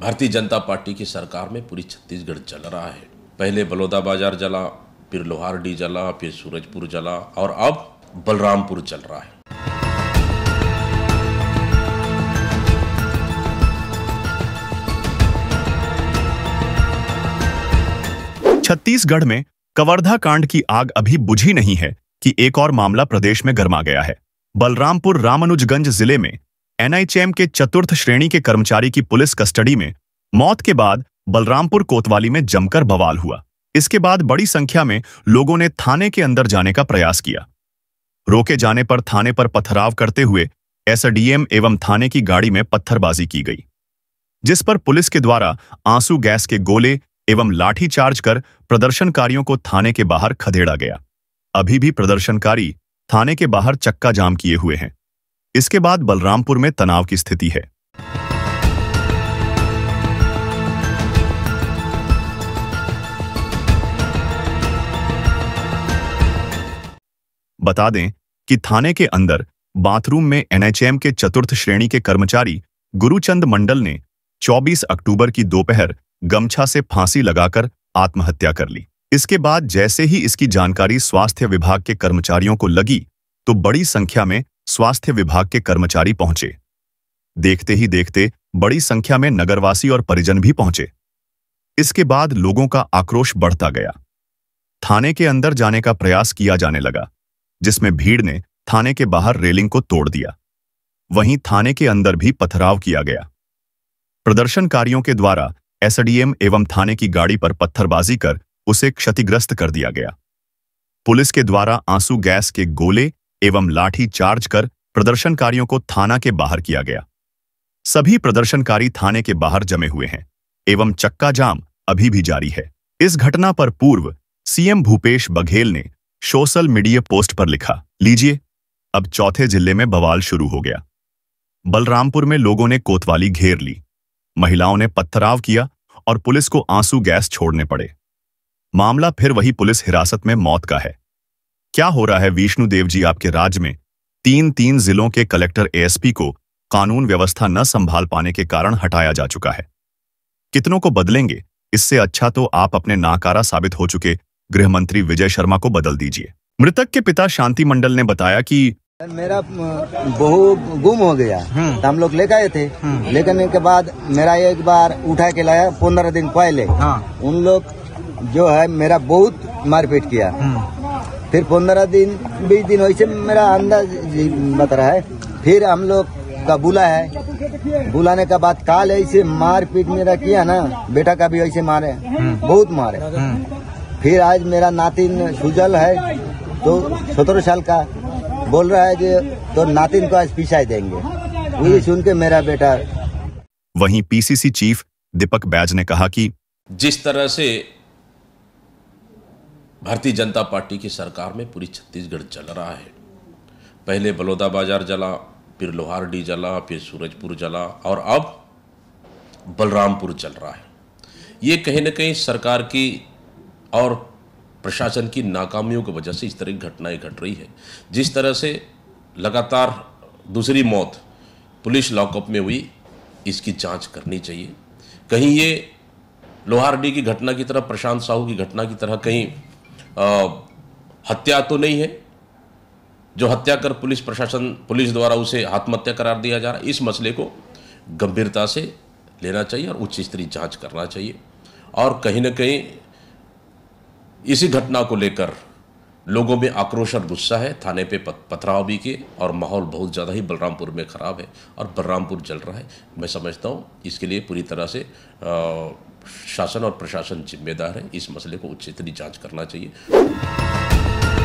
भारतीय जनता पार्टी की सरकार में पूरी छत्तीसगढ़ जल रहा है पहले बलौदा बाजार जला फिर लोहारडी जला फिर सूरजपुर जला और अब बलरामपुर जल रहा है छत्तीसगढ़ में कवर्धा कांड की आग अभी बुझी नहीं है कि एक और मामला प्रदेश में गर्मा गया है बलरामपुर रामानुजगंज जिले में एनआईएम के चतुर्थ श्रेणी के कर्मचारी की पुलिस कस्टडी में मौत के बाद बलरामपुर कोतवाली में जमकर बवाल हुआ इसके बाद बड़ी संख्या में लोगों ने थाने के अंदर जाने का प्रयास किया रोके जाने पर थाने पर पथराव करते हुए एसडीएम एवं थाने की गाड़ी में पत्थरबाजी की गई जिस पर पुलिस के द्वारा आंसू गैस के गोले एवं लाठी चार्ज कर प्रदर्शनकारियों को थाने के बाहर खदेड़ा गया अभी भी प्रदर्शनकारी थाने के बाहर चक्का जाम किए हुए हैं इसके बाद बलरामपुर में तनाव की स्थिति है बता दें कि थाने के अंदर बाथरूम में एनएचएम के चतुर्थ श्रेणी के कर्मचारी गुरुचंद मंडल ने 24 अक्टूबर की दोपहर गमछा से फांसी लगाकर आत्महत्या कर ली इसके बाद जैसे ही इसकी जानकारी स्वास्थ्य विभाग के कर्मचारियों को लगी तो बड़ी संख्या में स्वास्थ्य विभाग के कर्मचारी पहुंचे देखते ही देखते बड़ी संख्या में नगरवासी और परिजन भी पहुंचे इसके बाद लोगों का आक्रोश बढ़ता गया थाने के अंदर जाने का प्रयास किया जाने लगा जिसमें भीड़ ने थाने के बाहर रेलिंग को तोड़ दिया वहीं थाने के अंदर भी पथराव किया गया प्रदर्शनकारियों के द्वारा एसडीएम एवं थाने की गाड़ी पर पत्थरबाजी कर उसे क्षतिग्रस्त कर दिया गया पुलिस के द्वारा आंसू गैस के गोले एवं लाठी चार्ज कर प्रदर्शनकारियों को थाना के बाहर किया गया सभी प्रदर्शनकारी थाने के बाहर जमे हुए हैं एवं चक्का जाम अभी भी जारी है इस घटना पर पूर्व सीएम भूपेश बघेल ने सोशल मीडिया पोस्ट पर लिखा लीजिए अब चौथे जिले में बवाल शुरू हो गया बलरामपुर में लोगों ने कोतवाली घेर ली महिलाओं ने पत्थराव किया और पुलिस को आंसू गैस छोड़ने पड़े मामला फिर वही पुलिस हिरासत में मौत का है क्या हो रहा है विष्णु देव जी आपके राज्य में तीन तीन जिलों के कलेक्टर एएसपी को कानून व्यवस्था न संभाल पाने के कारण हटाया जा चुका है कितनों को बदलेंगे इससे अच्छा तो आप अपने नाकारा साबित हो चुके गृह मंत्री विजय शर्मा को बदल दीजिए मृतक के पिता शांति मंडल ने बताया कि मेरा बहू गुम हो गया हम्म। तो हम लोग लेकर आए थे हम्म। लेकर के बाद मेरा एक बार उठा के लाया पंद्रह दिन पहले हाँ। उन लोग जो है मेरा बहुत मारपीट किया हम्म। फिर पंद्रह दिन बीस दिन वैसे मेरा अंदाज बता रहा है फिर हम लोग का बुला है बुलाने का बाद काल ऐसे मार पीट मेरा किया ना बेटा का भी ऐसे मारे बहुत मारे फिर आज मेरा नातिन सुजल है तो सत्रह साल का बोल रहा है कि तो नातिन को आज पिछाई देंगे वही सुन के मेरा बेटा वहीं पीसीसी चीफ दीपक बैज ने कहा कि जिस तरह से भारतीय जनता पार्टी की सरकार में पूरी छत्तीसगढ़ जल रहा है पहले बलौदा बाजार जला फिर लोहारडी जला फिर सूरजपुर जला और अब बलरामपुर जल रहा है ये कहीं ना कहीं सरकार की और प्रशासन की नाकामियों की वजह से इस तरह की घटनाएं घट रही है जिस तरह से लगातार दूसरी मौत पुलिस लॉकअप में हुई इसकी जांच करनी चाहिए कहीं ये लोहारडी की घटना की तरह प्रशांत साहू की घटना की तरह कहीं हत्या तो नहीं है जो हत्या कर पुलिस प्रशासन पुलिस द्वारा उसे आत्महत्या करार दिया जा रहा है इस मसले को गंभीरता से लेना चाहिए और उच्च स्तरीय जांच करना चाहिए और कहीं ना कहीं इसी घटना को लेकर लोगों में आक्रोश और गुस्सा है थाने पे पथराव भी किए और माहौल बहुत ज़्यादा ही बलरामपुर में ख़राब है और बलरामपुर जल रहा है मैं समझता हूँ इसके लिए पूरी तरह से शासन और प्रशासन जिम्मेदार है इस मसले को उच्च स्तरीय जाँच करना चाहिए